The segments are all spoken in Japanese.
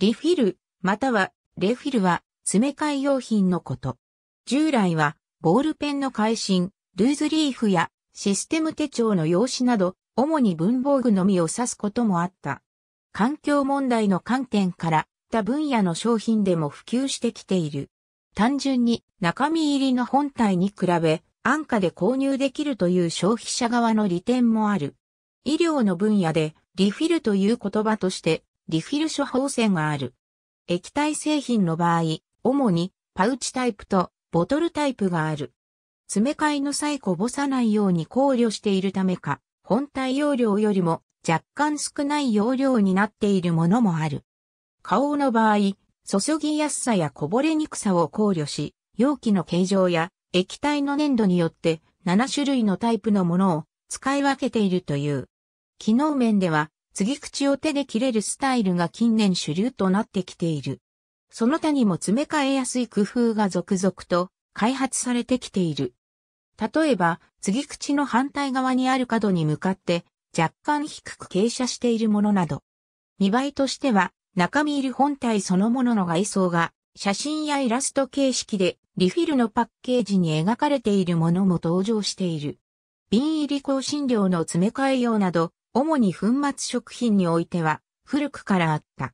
リフィル、または、レフィルは、詰め替え用品のこと。従来は、ボールペンの改新、ルーズリーフや、システム手帳の用紙など、主に文房具のみを指すこともあった。環境問題の観点から、他分野の商品でも普及してきている。単純に中身入りの本体に比べ、安価で購入できるという消費者側の利点もある。医療の分野で、リフィルという言葉としてリフィル処方箋がある。液体製品の場合、主にパウチタイプとボトルタイプがある。詰め替えの際こぼさないように考慮しているためか、本体容量よりも若干少ない容量になっているものもある。花王の場合、注ぎやすさやこぼれにくさを考慮し、容器の形状や液体の粘度によって7種類のタイプのものを使い分けているという。機能面では継ぎ口を手で切れるスタイルが近年主流となってきている。その他にも詰め替えやすい工夫が続々と開発されてきている。例えば、継ぎ口の反対側にある角に向かって若干低く傾斜しているものなど。見栄えとしては、中身入り本体そのものの外装が写真やイラスト形式でリフィルのパッケージに描かれているものも登場している。瓶入り香辛料の詰め替え用など、主に粉末食品においては、古くからあった。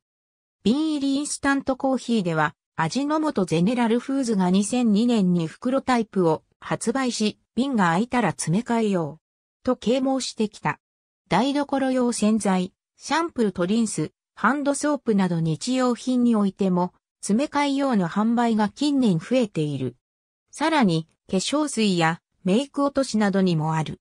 瓶入りインスタントコーヒーでは、味の素ゼネラルフーズが2002年に袋タイプを発売し、瓶が空いたら詰め替えよう。と啓蒙してきた。台所用洗剤、シャンプーとリンス、ハンドソープなど日用品においても、詰め替え用の販売が近年増えている。さらに、化粧水やメイク落としなどにもある。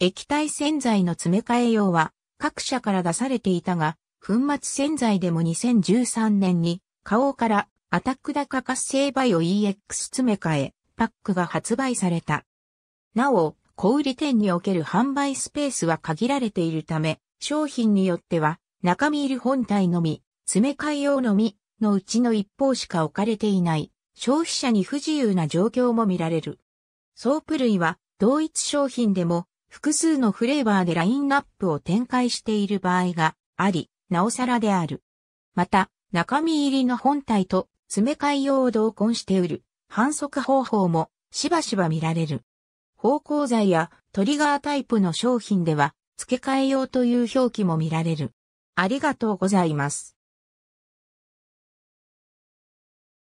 液体洗剤の詰め替え用は各社から出されていたが、粉末洗剤でも2013年に、花王からアタック高活性バイオ EX 詰め替えパックが発売された。なお、小売店における販売スペースは限られているため、商品によっては中身入り本体のみ、詰め替え用のみのうちの一方しか置かれていない、消費者に不自由な状況も見られる。ソープ類は同一商品でも複数のフレーバーでラインナップを展開している場合があり、なおさらである。また、中身入りの本体と詰め替え用を同梱して売る反則方法もしばしば見られる。方向剤やトリガータイプの商品では付け替え用という表記も見られる。ありがとうございます。